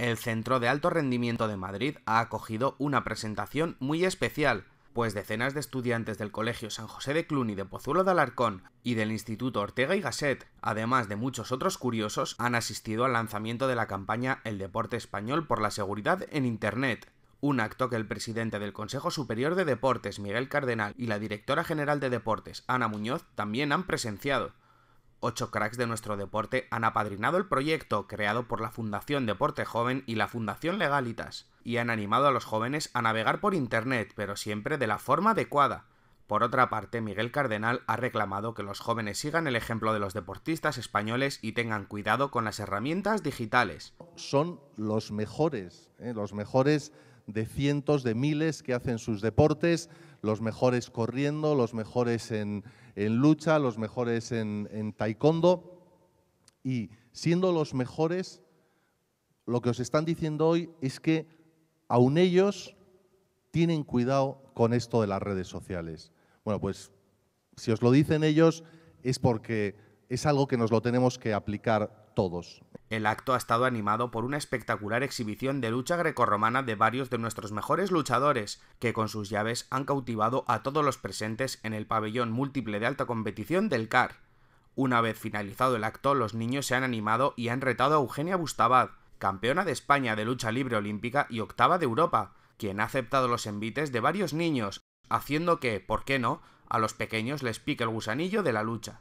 El Centro de Alto Rendimiento de Madrid ha acogido una presentación muy especial, pues decenas de estudiantes del Colegio San José de Cluny de Pozuelo de Alarcón y del Instituto Ortega y Gasset, además de muchos otros curiosos, han asistido al lanzamiento de la campaña El Deporte Español por la Seguridad en Internet, un acto que el presidente del Consejo Superior de Deportes, Miguel Cardenal, y la directora general de Deportes, Ana Muñoz, también han presenciado. Ocho cracks de nuestro deporte han apadrinado el proyecto creado por la Fundación Deporte Joven y la Fundación Legalitas, y han animado a los jóvenes a navegar por Internet, pero siempre de la forma adecuada, por otra parte, Miguel Cardenal ha reclamado que los jóvenes sigan el ejemplo de los deportistas españoles y tengan cuidado con las herramientas digitales. Son los mejores, ¿eh? los mejores de cientos de miles que hacen sus deportes, los mejores corriendo, los mejores en, lucha, los mejores en, taekwondo. Y siendo los mejores, lo que os están diciendo hoy es que aún ellos tienen cuidado con esto de las redes sociales. Bueno, pues si os lo dicen ellos es porque es algo que nos lo tenemos que aplicar todos. El acto ha estado animado por una espectacular exhibición de lucha grecorromana de varios de nuestros mejores luchadores, que con sus llaves han cautivado a todos los presentes en el pabellón múltiple de alta competición del CAR. Una vez finalizado el acto, los niños se han animado y han retado a Eugenia Bustabad, campeona de España de lucha libre olímpica y octava de Europa, quien ha aceptado los envites de varios niños, haciendo que, ¿por qué no?, a los pequeños les pique el gusanillo de la lucha.